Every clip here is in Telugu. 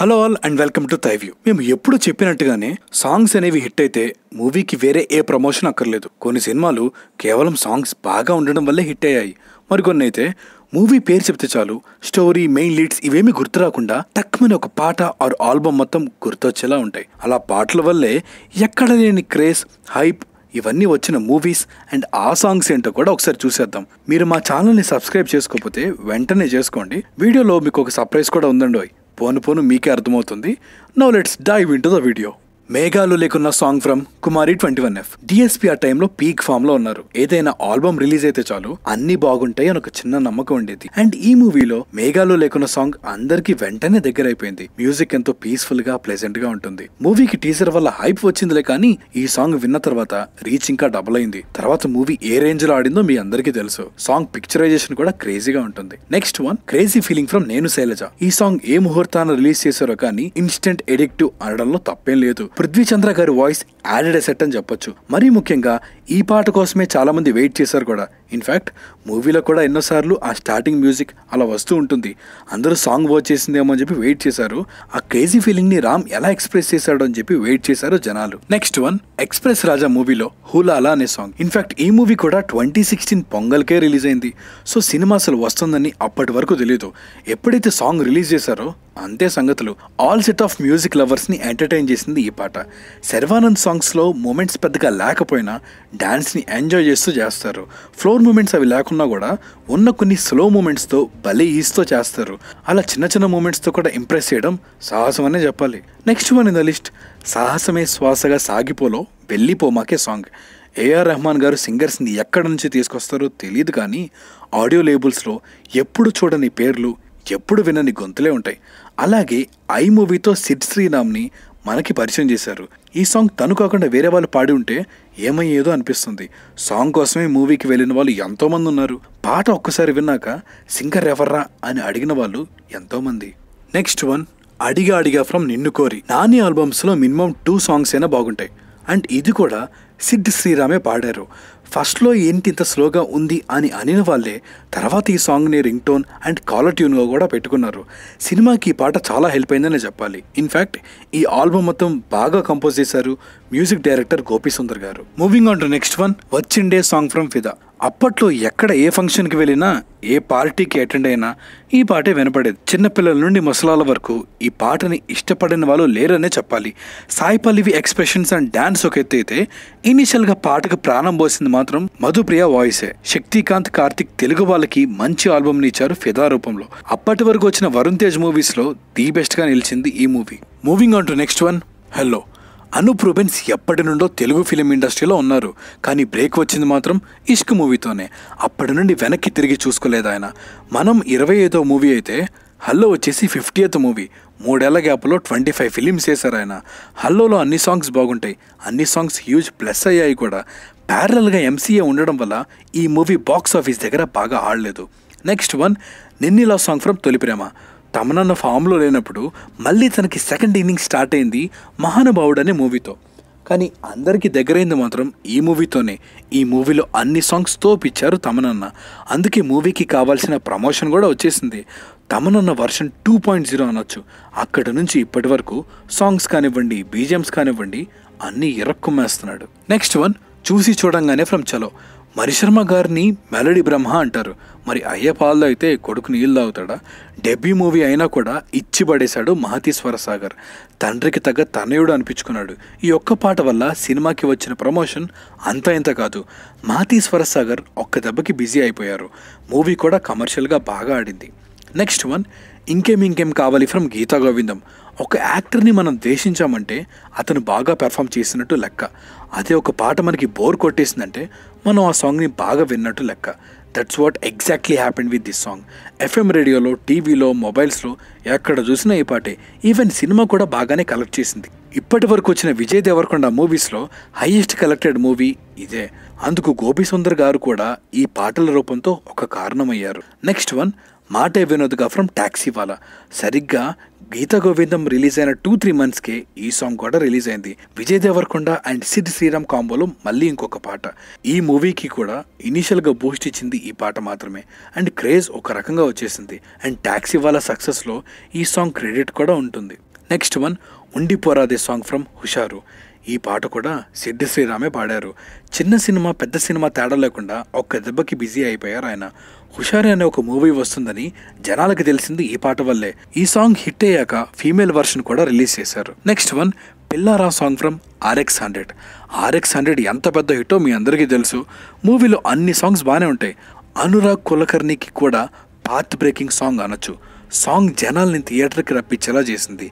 hello all and welcome to Thyview మేము ఎప్పుడు చెప్పినట్టుగానే సాంగ్స్ అనేవి హిట్ అయితే మూవీకి వేరే ఏ ప్రమోషన్ అక్కర్లేదు కొన్ని సినిమాలు కేవలం సాంగ్స్ బాగా ఉండడం వల్లే హిట్ అయ్యాయి మరికొన్ని అయితే మూవీ పేరు చెప్తే చాలు స్టోరీ మెయిన్ లీడ్స్ ఇవేమీ గుర్తు రాకుండా తక్కువని ఒక పాట ఆర్ ఆల్బమ్ మొత్తం గుర్తొచ్చేలా ఉంటాయి అలా పాటల వల్లే ఎక్కడ లేని క్రేజ్ హైప్ ఇవన్నీ వచ్చిన మూవీస్ అండ్ ఆ సాంగ్స్ ఏంటో కూడా ఒకసారి చూసేద్దాం మీరు మా ఛానల్ని సబ్స్క్రైబ్ చేసుకోకపోతే వెంటనే చేసుకోండి వీడియోలో మీకు ఒక సర్ప్రైజ్ కూడా ఉందండి పోను పోను మీకే అర్థమవుతుంది now let's dive into the video మేఘాలు లేకున్న song from Kumari twenty one F DSP ఆ టైంలో పీక్ ఫామ్ లో ఉన్నారు ఏదైనా ఆల్బమ్ రిలీజ్ అయితే చాలు అన్ని బాగుంటాయి అని ఒక చిన్న నమ్మకం ఉండేది అండ్ ఈ మూవీలో మేఘాలు లేకున్న సాంగ్ అందరికి వెంటనే అయిపోయింది మ్యూజిక్ ఎంతో పీస్ఫుల్ గా ప్లెజెంట్ గా ఉంటుంది మూవీకి టీజర్ వల్ల హైప్ వచ్చిందిలే కానీ ఈ సాంగ్ విన్న తర్వాత రీచ్ ఇంకా డబుల్ అయింది తర్వాత మూవీ ఏ రేంజ్ లో ఆడిందో మీ అందరికీ తెలుసు సాంగ్ పిక్చరైజేషన్ కూడా క్రేజీగా ఉంటుంది next one crazy feeling from Nenu Sailaja ఈ సాంగ్ ఏ ముహూర్తాన్ని రిలీజ్ చేశారో కానీ ఇన్స్టెంట్ ఎడిక్టివ్ అనడంలో తప్పేం లేదు పృథ్వీ చంద్ర గారి వాయిస్ యాడెడ్ సెట్ అని చెప్పొచ్చు మరీ ముఖ్యంగా ఈ పాట కోసమే చాలామంది వెయిట్ చేశారు కూడా ఇన్ఫ్యాక్ట్ మూవీలో కూడా ఎన్నోసార్లు ఆ స్టార్టింగ్ మ్యూజిక్ అలా వస్తూ ఉంటుంది అందరూ సాంగ్ వాచ్ చేసిందేమో అని చెప్పి వెయిట్ చేశారు ఆ క్రేజీ ఫీలింగ్ని రామ్ ఎలా ఎక్స్ప్రెస్ చేశాడు అని చెప్పి వెయిట్ చేశారు జనాలు నెక్స్ట్ వన్ ఎక్స్ప్రెస్ రాజా మూవీలో హూలాలా అనే సాంగ్ ఇన్ఫ్యాక్ట్ ఈ మూవీ కూడా ట్వంటీ సిక్స్టీన్ పొంగల్కే రిలీజ్ అయింది సో సినిమా అసలు వస్తుందని అప్పటి వరకు తెలియదు ఎప్పుడైతే సాంగ్ రిలీజ్ చేశారో అంతే సంగతులు ఆల్ సెట్ ఆఫ్ మ్యూజిక్ లవర్స్ని ఎంటర్టైన్ చేసింది ఈ పాట శర్వానంద్ సాంగ్స్లో మూమెంట్స్ పెద్దగా లేకపోయినా డ్యాన్స్ని ఎంజాయ్ చేస్తూ చేస్తారు ఫ్లో పవర్ మూమెంట్స్ అవి లేకున్నా కూడా ఉన్న కొన్ని స్లో మూమెంట్స్తో భలే ఈస్తో చేస్తారు అలా చిన్న చిన్న మూమెంట్స్తో కూడా ఇంప్రెస్ చేయడం సాహసం అనే చెప్పాలి next one in the list సాహసమే శ్వాసగా సాగిపోలో వెళ్ళిపోమాకే సాంగ్ ఏఆర్ రెహమాన్ గారు సింగర్స్ని ఎక్కడి నుంచి తీసుకొస్తారో తెలియదు కానీ ఆడియో లేబుల్స్లో ఎప్పుడు చూడని పేర్లు ఎప్పుడు వినని గొంతులే ఉంటాయి అలాగే ఐ మూవీతో సిడ్ శ్రీరామ్ని మనకి పరిచయం చేశారు ఈ సాంగ్ తను కాకుండా వేరే వాళ్ళు పాడి ఉంటే ఏమయ్యేదో అనిపిస్తుంది సాంగ్ కోసమే మూవీకి వెళ్ళిన వాళ్ళు ఎంతోమంది ఉన్నారు పాట ఒక్కసారి విన్నాక సింగర్ ఎవర్రా అని అడిగిన వాళ్ళు ఎంతోమంది నెక్స్ట్ వన్ అడిగా అడిగా ఫ్రమ్ నిన్ను కోరి నాని ఆల్బమ్స్లో మినిమం టూ సాంగ్స్ అయినా బాగుంటాయి అండ్ ఇది కూడా సిడ్ శ్రీరామే పాడారు ఫస్ట్లో ఏంటి ఇంత స్లోగా ఉంది అని అనిన వాళ్ళే తర్వాత ఈ సాంగ్ని రింగ్ టోన్ అండ్ కాలర్ ట్యూన్గా కూడా పెట్టుకున్నారు సినిమాకి ఈ పాట చాలా హెల్ప్ అయిందని చెప్పాలి ఇన్ఫ్యాక్ట్ ఈ ఆల్బమ్ మొత్తం బాగా కంపోజ్ చేశారు మ్యూజిక్ డైరెక్టర్ గోపీ సుందర్ గారు moving on to next one వచ్చిండే సాంగ్ ఫ్రమ్ ఫిదా అప్పట్లో ఎక్కడ ఏ ఫంక్షన్కి వెళ్ళినా ఏ పార్టీకి అటెండ్ అయినా ఈ పాటే వినపడేది చిన్నపిల్లల నుండి ముసలాల వరకు ఈ పాటని ఇష్టపడిన వాళ్ళు లేరనే చెప్పాలి Sai Pallavi expressions and dance ఒక ఎత్తు అయితే ఇనిషియల్గా పాటకు ప్రాణం పోసింది మాత్రం మధుప్రియ వాయిసే శక్తికాంత్ కార్తిక్ తెలుగు వాళ్ళకి మంచి ఆల్బమ్ ఇచ్చారు ఫిదా రూపంలో అప్పటి వరకు వచ్చిన వరుణ్ తేజ్ మూవీస్లో ది బెస్ట్గా నిలిచింది ఈ movie moving on to next one hello Anup Rubens ఎప్పటి నుండో తెలుగు ఫిలిం ఇండస్ట్రీలో ఉన్నారు కానీ బ్రేక్ వచ్చింది మాత్రం ఇష్క్ మూవీతోనే అప్పటి నుండి వెనక్కి తిరిగి చూసుకోలేదు ఆయన మనం ఇరవై ఐదో మూవీ అయితే హల్లో వచ్చేసి ఫిఫ్టీ ఎయిత్ మూవీ మూడేళ్ల గ్యాప్లో ట్వంటీ ఫైవ్ ఫిలిమ్స్ వేశారు ఆయన హల్లోలో అన్ని సాంగ్స్ బాగుంటాయి అన్ని సాంగ్స్ హ్యూజ్ ప్లస్ అయ్యాయి కూడా ప్యారలల్గా ఎంసీఏ ఉండడం వల్ల ఈ మూవీ బాక్స్ ఆఫీస్ దగ్గర బాగా ఆడలేదు నెక్స్ట్ వన్ నిన్నీలా సాంగ్ ఫ్రమ్ తొలిప్రేమ తమనన్న ఫామ్లో లేనప్పుడు మళ్ళీ తనకి సెకండ్ ఇన్నింగ్ స్టార్ట్ అయింది మహానుభావుడు అనే మూవీతో కానీ అందరికీ దగ్గరైంది మాత్రం ఈ మూవీతోనే ఈ మూవీలో అన్ని సాంగ్స్ తోపిచ్చారు తమనన్న అందుకే మూవీకి కావాల్సిన ప్రమోషన్ కూడా వచ్చేసింది తమనన్న వర్షన్ టూ పాయింట్ జీరో అనొచ్చు అక్కడ నుంచి ఇప్పటి వరకు సాంగ్స్ కానివ్వండి బీజిఎమ్స్ కానివ్వండి అన్నీ ఇరక్కుమేస్తున్నాడు నెక్స్ట్ వన్ చూసి చూడంగానే ఫ్రమ్ చలో మరిశర్మ గారిని మెలడీ బ్రహ్మ అంటారు మరి అయ్యపాల్లో అయితే కొడుకు నీళ్ళు అవుతాడా డెబ్యూ మూవీ అయినా కూడా ఇచ్చి పడేశాడు మహతీశ్వర సాగర్ తండ్రికి తగ్గ తనయుడు అనిపించుకున్నాడు ఈ ఒక్క పాట వల్ల సినిమాకి వచ్చిన ప్రమోషన్ అంత ఇంత కాదు మహతీశ్వర సాగర్ ఒక్క దెబ్బకి బిజీ అయిపోయారు మూవీ కూడా కమర్షియల్గా బాగా ఆడింది నెక్స్ట్ వన్ ఇంకేం ఇంకేం కావాలి ఫ్రమ్ గీతా గోవిందం ఒక యాక్టర్ని మనం ద్వేషించామంటే అతను బాగా పెర్ఫామ్ చేసినట్టు లెక్క అదే ఒక పాట మనకి బోర్ కొట్టేసిందంటే మనం ఆ సాంగ్ని బాగా విన్నట్టు లెక్క that's what exactly happened with this song FM రేడియోలో టీవీలో మొబైల్స్లో ఎక్కడ చూసినా ఈ పాటే ఈవెన్ సినిమా కూడా బాగానే కలెక్ట్ చేసింది ఇప్పటి వరకు వచ్చిన విజయ్ దేవరకొండ మూవీస్లో హైయెస్ట్ కలెక్టెడ్ మూవీ ఇదే అందుకు గోపి సుందర్ గారు కూడా ఈ పాటల రూపంతో ఒక కారణమయ్యారు నెక్స్ట్ వన్ మాట వినోద్గా ఫ్రమ్ ట్యాక్సీ వాలా సరిగ్గా గీత గోవిందం రిలీజ్ అయిన టూ త్రీ మంత్స్కే ఈ సాంగ్ కూడా రిలీజ్ అయింది విజయ్ దేవరకొండ అండ్ సిడ్ శ్రీరామ్ కాంబోలో మళ్ళీ ఇంకొక పాట ఈ మూవీకి కూడా ఇనీషియల్గా బూస్ట్ ఇచ్చింది ఈ పాట మాత్రమే అండ్ క్రేజ్ ఒక రకంగా వచ్చేసింది అండ్ ట్యాక్సీ వాళ్ళ సక్సెస్లో ఈ సాంగ్ క్రెడిట్ కూడా ఉంటుంది నెక్స్ట్ వన్ ఉండిపోరాదే సాంగ్ ఫ్రమ్ హుషారు ఈ పాట కూడా సిడ్డి శ్రీరామే పాడారు చిన్న సినిమా పెద్ద సినిమా తేడా లేకుండా ఒక్క దెబ్బకి బిజీ అయిపోయారు ఆయన హుషారి అనే ఒక మూవీ వస్తుందని జనాలకు తెలిసింది ఈ పాట వల్లే ఈ సాంగ్ హిట్ అయ్యాక ఫీమేల్ వర్షన్ కూడా రిలీజ్ చేశారు నెక్స్ట్ వన్ పిల్లారా song from RX hundred RX hundred ఎంత పెద్ద హిట్టో మీ అందరికీ తెలుసు మూవీలో అన్ని సాంగ్స్ బాగానే ఉంటాయి అనురాగ్ కులకర్ణికి కూడా పాత్ బ్రేకింగ్ సాంగ్ అనొచ్చు సాంగ్ జనాల్ని థియేటర్కి రప్పించేలా చేసింది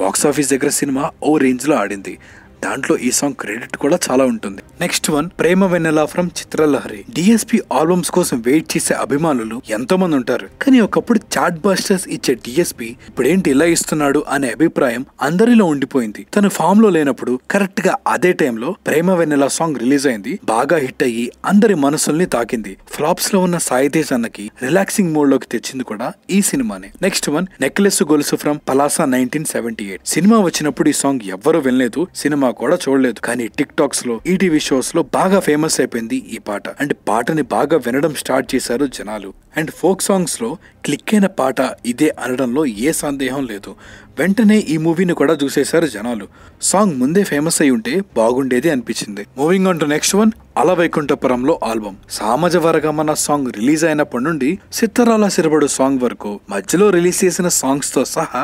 బాక్సాఫీస్ దగ్గర సినిమా ఓ రేంజ్లో ఆడింది దాంట్లో ఈ సాంగ్ క్రెడిట్ కూడా చాలా ఉంటుంది నెక్స్ట్ వన్ ప్రేమ వెన్నెలా ఫ్రమ్ చిత్రలహరి డిఎస్పి ఆల్బమ్స్ కోసం వెయిట్ చేసే అభిమానులు ఎంతో మంది ఉంటారు కానీ ఒకప్పుడు చాట్ బాస్టర్స్ ఇచ్చే డిఎస్పి ఇప్పుడేంటి ఇలా ఇస్తున్నాడు అనే అభిప్రాయం అందరిలో ఉండిపోయింది తను ఫామ్ లో లేనప్పుడు కరెక్ట్ గా అదే టైంలో ప్రేమ వెన్నెల సాంగ్ రిలీజ్ అయింది బాగా హిట్ అయ్యి అందరి మనసుల్ని తాకింది ఫ్లాప్స్ లో ఉన్న సాయితేజ్ అన్నకి రిలాక్సింగ్ మోడ్ లోకి తెచ్చింది కూడా ఈ సినిమానే నెక్స్ట్ వన్ నెక్లెస్ గొలుసు from Palasa nineteen seventy eight cinema వచ్చినప్పుడు ఈ సాంగ్ ఎవ్వరూ వినలేదు సినిమా కూడా చూడలేదు కానీ టిక్ టాక్స్ లో ఈటీవీ షోస్ లో బాగా ఫేమస్ అయిపోయింది ఈ పాట అండ్ పాటని బాగా వినడం స్టార్ట్ చేశారు జనాలు అండ్ ఫోక్ సాంగ్స్ లో క్లిక్ అయిన పాట ఇదే అనడంలో ఏ సందేహం లేదు వెంటనే ఈ మూవీని కూడా చూసేశారు జనాలు సాంగ్ ముందే ఫేమస్ అయి ఉంటే బాగుండేది అనిపించింది moving on to next one Ala Vaikunthapurramuloo album Samajavaragamana song release అయినప్పటి నుండి సిత్తరాల సిరబడు సాంగ్ వరకు మధ్యలో రిలీజ్ చేసిన సాంగ్స్తో సహా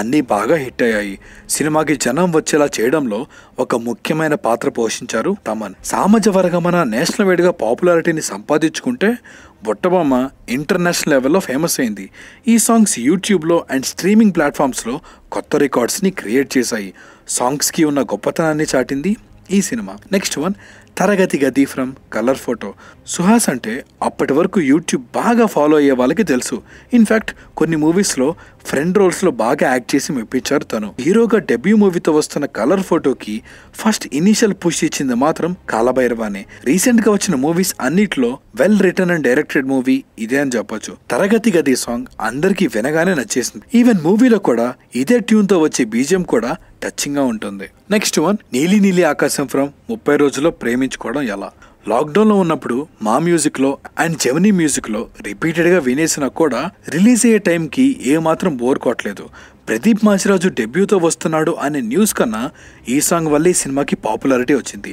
అన్ని బాగా హిట్ అయ్యాయి సినిమాకి జనం వచ్చేలా చేయడంలో ఒక ముఖ్యమైన పాత్ర పోషించారు తమన్ సామాజ వర్గమన నేషనల్ వైడ్గా పాపులారిటీని సంపాదించుకుంటే బొట్టబొమ్మ ఇంటర్నేషనల్ లెవెల్లో ఫేమస్ అయింది ఈ సాంగ్స్ యూట్యూబ్లో అండ్ స్ట్రీమింగ్ ప్లాట్ఫామ్స్లో కొత్త రికార్డ్స్ని క్రియేట్ చేశాయి సాంగ్స్కి ఉన్న గొప్పతనాన్ని చాటింది ఈ సినిమా నెక్స్ట్ వన్ తరగతి గది ఫ్రమ్ కలర్ ఫోటో సుహాస్ అంటే అప్పటి వరకు యూట్యూబ్ బాగా ఫాలో అయ్యే వాళ్ళకి తెలుసు ఇన్ఫ్యాక్ట్ కొన్ని మూవీస్లో ఫ్రెండ్ రోల్స్లో బాగా యాక్ట్ చేసి మెప్పించారు తను హీరోగా డెబ్యూ మూవీతో వస్తున్న కలర్ ఫోటోకి ఫస్ట్ ఇనిషియల్ పుష్ ఇచ్చింది మాత్రం కాలభైరవానే రీసెంట్గా వచ్చిన మూవీస్ అన్నిట్లో well written and directed movie ఇదే అని చెప్పొచ్చు తరగతి గది సాంగ్ అందరికీ వినగానే నచ్చేసింది ఈవెన్ మూవీలో కూడా ఇదే ట్యూన్తో వచ్చే బీజియం కూడా టచింగ్గా ఉంటుంది నెక్స్ట్ వన్ నీలి నీలి ఆకాశం ఫ్రమ్ ముప్పై రోజుల్లో ప్రేమించుకోవడం ఎలా లాక్డౌన్లో ఉన్నప్పుడు మా మ్యూజిక్లో అండ్ జెమినీ మ్యూజిక్లో రిపీటెడ్గా వినేసినా కూడా రిలీజ్ అయ్యే టైంకి ఏమాత్రం బోర్ కొట్టలేదు ప్రదీప్ మాసిరాజు డెబ్యూతో వస్తున్నాడు అనే న్యూస్ కన్నా ఈ సాంగ్ వల్లే సినిమాకి పాపులారిటీ వచ్చింది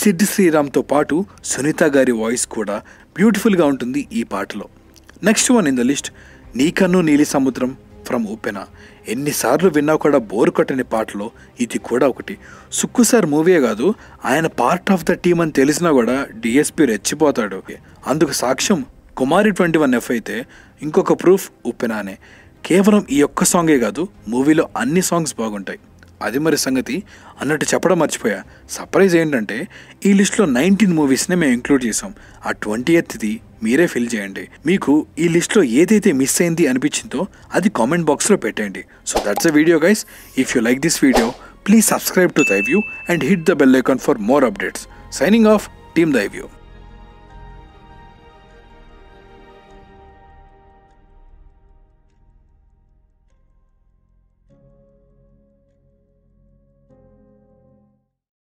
సిడ్ శ్రీరామ్తో పాటు సునీత గారి వాయిస్ కూడా బ్యూటిఫుల్గా ఉంటుంది ఈ పాటలో next one in the list నీకన్ను నీలి సముద్రం విక్రమ్ ఓపెన ఎన్నిసార్లు విన్నా కూడా బోర్ కొట్టని పాటలో ఇది కూడా ఒకటి సుక్కు సార్ మూవీయే కాదు ఆయన పార్ట్ ఆఫ్ ద టీమ్ అని తెలిసినా కూడా డిఎస్పి రెచ్చిపోతాడు అందుకు సాక్ష్యం కుమారి ట్వంటీ వన్ ఎఫ్ అయితే ఇంకొక ప్రూఫ్ ఉప్పెనానే కేవలం ఈ ఒక్క సాంగే కాదు మూవీలో అన్ని సాంగ్స్ బాగుంటాయి అది మరి సంగతి అన్నట్టు చెప్పడం మర్చిపోయా సర్ప్రైజ్ ఏంటంటే ఈ లిస్ట్లో నైన్టీన్ మూవీస్నే మేము ఇంక్లూడ్ చేసాం ఆ ట్వంటీ ఎయిత్ది మీరే ఫిల్ చేయండి మీకు ఈ లిస్ట్లో ఏదైతే మిస్ అయింది అనిపించిందో అది కామెంట్ బాక్స్లో పెట్టండి so that's a video guys if you like this video please subscribe to Thyview and hit the bell icon for more updates signing off team దైవ్యూ